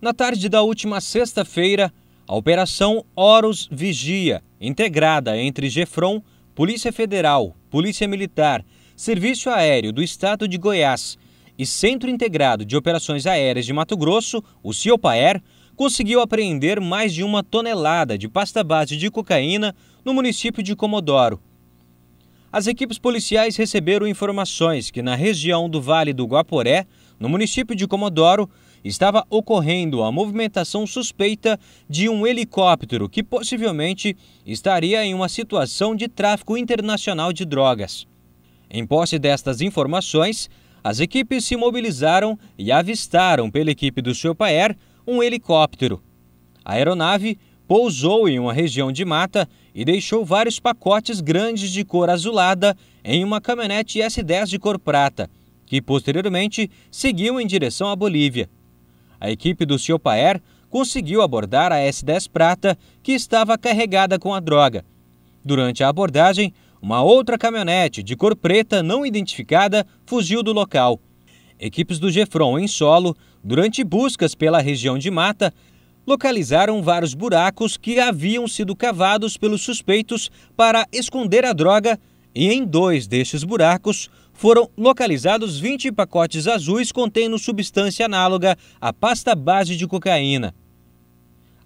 Na tarde da última sexta-feira, a Operação Horus Vigia, integrada entre Gefron, Polícia Federal, Polícia Militar, Serviço Aéreo do Estado de Goiás e Centro Integrado de Operações Aéreas de Mato Grosso, o CIOPAER, conseguiu apreender mais de uma tonelada de pasta base de cocaína no município de Comodoro. As equipes policiais receberam informações que na região do Vale do Guaporé, no município de Comodoro, estava ocorrendo a movimentação suspeita de um helicóptero que possivelmente estaria em uma situação de tráfico internacional de drogas. Em posse destas informações, as equipes se mobilizaram e avistaram pela equipe do Chopa um helicóptero. A aeronave pousou em uma região de mata e deixou vários pacotes grandes de cor azulada em uma caminhonete S10 de cor prata, que posteriormente seguiu em direção à Bolívia. A equipe do Ciopaer conseguiu abordar a S10 Prata, que estava carregada com a droga. Durante a abordagem, uma outra caminhonete de cor preta não identificada fugiu do local. Equipes do Gefron em solo, durante buscas pela região de mata, localizaram vários buracos que haviam sido cavados pelos suspeitos para esconder a droga e em dois destes buracos foram localizados 20 pacotes azuis contendo substância análoga à pasta base de cocaína.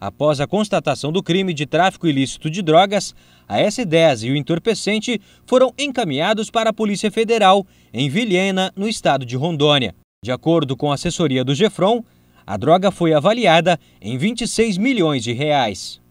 Após a constatação do crime de tráfico ilícito de drogas, a S10 e o entorpecente foram encaminhados para a Polícia Federal, em Vilhena, no estado de Rondônia. De acordo com a assessoria do Gefron, a droga foi avaliada em 26 milhões de reais.